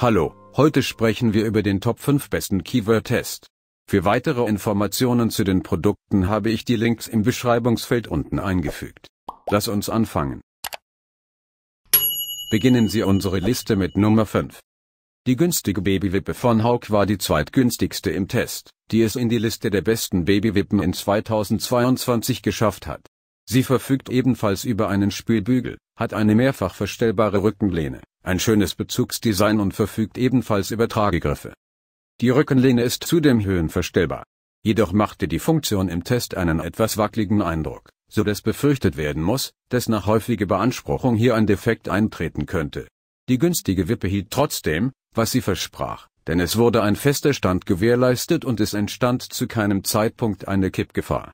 Hallo, heute sprechen wir über den Top 5 besten Keyword-Test. Für weitere Informationen zu den Produkten habe ich die Links im Beschreibungsfeld unten eingefügt. Lass uns anfangen. Beginnen Sie unsere Liste mit Nummer 5. Die günstige Babywippe von Hauk war die zweitgünstigste im Test, die es in die Liste der besten Babywippen in 2022 geschafft hat. Sie verfügt ebenfalls über einen Spülbügel, hat eine mehrfach verstellbare Rückenlehne, ein schönes Bezugsdesign und verfügt ebenfalls über Tragegriffe. Die Rückenlehne ist zudem höhenverstellbar. Jedoch machte die Funktion im Test einen etwas wackeligen Eindruck, so dass befürchtet werden muss, dass nach häufiger Beanspruchung hier ein Defekt eintreten könnte. Die günstige Wippe hielt trotzdem, was sie versprach, denn es wurde ein fester Stand gewährleistet und es entstand zu keinem Zeitpunkt eine Kippgefahr.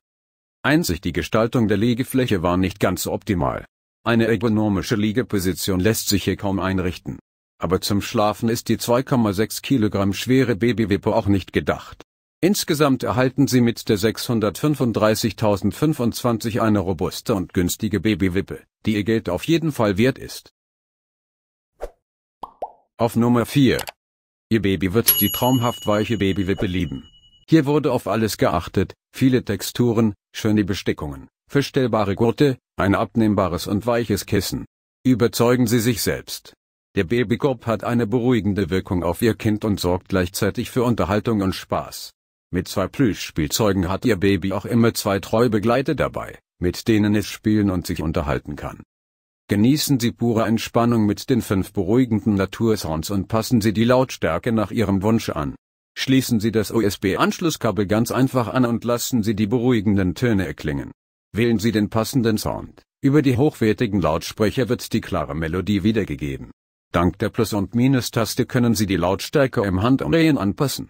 Einzig die Gestaltung der Liegefläche war nicht ganz optimal. Eine ergonomische Liegeposition lässt sich hier kaum einrichten. Aber zum Schlafen ist die 2,6 Kilogramm schwere Babywippe auch nicht gedacht. Insgesamt erhalten Sie mit der 635.025 eine robuste und günstige Babywippe, die Ihr Geld auf jeden Fall wert ist. Auf Nummer 4. Ihr Baby wird die traumhaft weiche Babywippe lieben. Hier wurde auf alles geachtet, viele Texturen, schöne Bestickungen, verstellbare Gurte, ein abnehmbares und weiches Kissen. Überzeugen Sie sich selbst. Der Babykorb hat eine beruhigende Wirkung auf Ihr Kind und sorgt gleichzeitig für Unterhaltung und Spaß. Mit zwei Plüschspielzeugen hat Ihr Baby auch immer zwei treue Begleiter dabei, mit denen es spielen und sich unterhalten kann. Genießen Sie pure Entspannung mit den fünf beruhigenden Natursounds und passen Sie die Lautstärke nach Ihrem Wunsch an. Schließen Sie das USB-Anschlusskabel ganz einfach an und lassen Sie die beruhigenden Töne erklingen. Wählen Sie den passenden Sound. Über die hochwertigen Lautsprecher wird die klare Melodie wiedergegeben. Dank der Plus- und Minus-Taste können Sie die Lautstärke im Handumdrehen anpassen.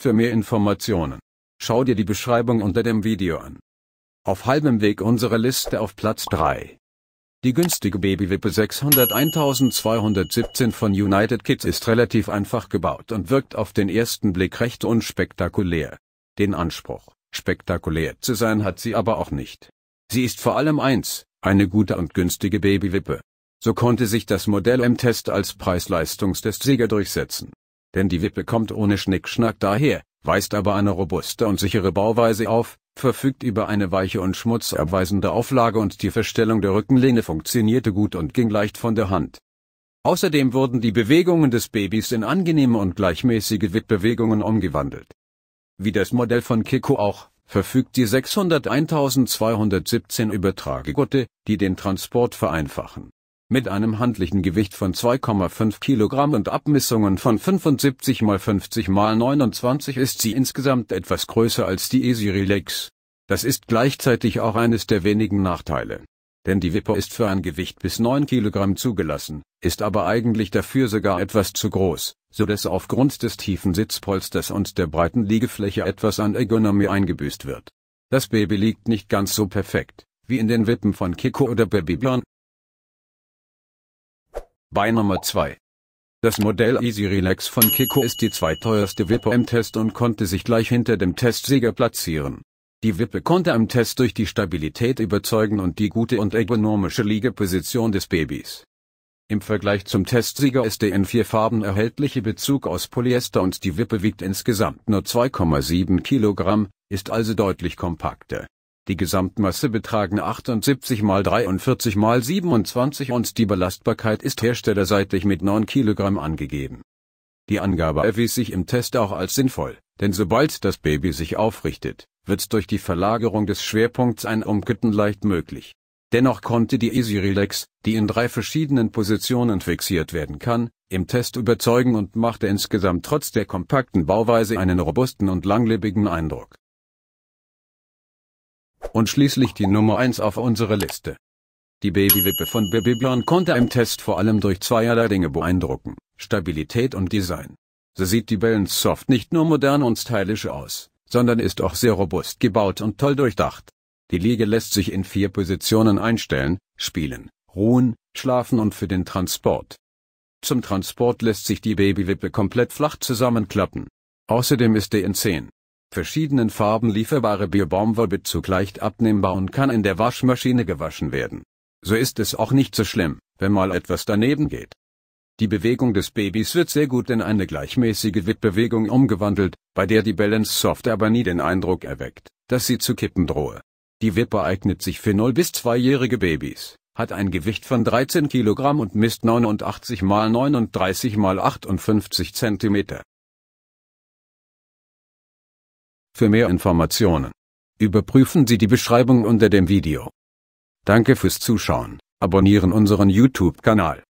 Für mehr Informationen. Schau dir die Beschreibung unter dem Video an. Auf halbem Weg unsere Liste auf Platz 3. Die günstige Babywippe 601217 von United Kids ist relativ einfach gebaut und wirkt auf den ersten Blick recht unspektakulär. Den Anspruch, spektakulär zu sein hat sie aber auch nicht. Sie ist vor allem eins, eine gute und günstige Babywippe. So konnte sich das Modell im Test als Preis-Leistungstest-Sieger durchsetzen. Denn die Wippe kommt ohne Schnickschnack daher, weist aber eine robuste und sichere Bauweise auf, verfügt über eine weiche und schmutzabweisende Auflage und die Verstellung der Rückenlehne funktionierte gut und ging leicht von der Hand. Außerdem wurden die Bewegungen des Babys in angenehme und gleichmäßige Wippbewegungen umgewandelt. Wie das Modell von Kiko auch, verfügt die 601217 Übertragegurte, die den Transport vereinfachen mit einem handlichen Gewicht von 2,5 Kilogramm und Abmessungen von 75 x 50 x 29 ist sie insgesamt etwas größer als die Easy Relax. Das ist gleichzeitig auch eines der wenigen Nachteile. Denn die Wipper ist für ein Gewicht bis 9 Kilogramm zugelassen, ist aber eigentlich dafür sogar etwas zu groß, so dass aufgrund des tiefen Sitzpolsters und der breiten Liegefläche etwas an Ergonomie eingebüßt wird. Das Baby liegt nicht ganz so perfekt, wie in den Wippen von Kiko oder Babybjörn, bei Nummer 2. Das Modell Easy Relax von Kiko ist die zweiteuerste Wippe im Test und konnte sich gleich hinter dem Testsieger platzieren. Die Wippe konnte am Test durch die Stabilität überzeugen und die gute und ergonomische Liegeposition des Babys. Im Vergleich zum Testsieger ist der in vier Farben erhältliche Bezug aus Polyester und die Wippe wiegt insgesamt nur 2,7 Kilogramm, ist also deutlich kompakter. Die Gesamtmasse betragen 78 x 43 x 27 und die Belastbarkeit ist herstellerseitig mit 9 kg angegeben. Die Angabe erwies sich im Test auch als sinnvoll, denn sobald das Baby sich aufrichtet, wird durch die Verlagerung des Schwerpunkts ein Umkitten leicht möglich. Dennoch konnte die Easy Relax, die in drei verschiedenen Positionen fixiert werden kann, im Test überzeugen und machte insgesamt trotz der kompakten Bauweise einen robusten und langlebigen Eindruck. Und schließlich die Nummer 1 auf unserer Liste. Die Babywippe von Babybjörn konnte im Test vor allem durch zweierlei Dinge beeindrucken, Stabilität und Design. So sieht die Balance Soft nicht nur modern und stylisch aus, sondern ist auch sehr robust gebaut und toll durchdacht. Die Liege lässt sich in vier Positionen einstellen, spielen, ruhen, schlafen und für den Transport. Zum Transport lässt sich die Babywippe komplett flach zusammenklappen. Außerdem ist die in 10 verschiedenen Farben lieferbare Biobomber wird zugleich abnehmbar und kann in der Waschmaschine gewaschen werden. So ist es auch nicht so schlimm, wenn mal etwas daneben geht. Die Bewegung des Babys wird sehr gut in eine gleichmäßige Wippbewegung umgewandelt, bei der die Balance Soft aber nie den Eindruck erweckt, dass sie zu kippen drohe. Die Wippe eignet sich für 0 bis 2-jährige Babys, hat ein Gewicht von 13 Kilogramm und misst 89 x 39 x 58 Zentimeter. Für mehr Informationen überprüfen Sie die Beschreibung unter dem Video. Danke fürs Zuschauen. Abonnieren unseren YouTube-Kanal.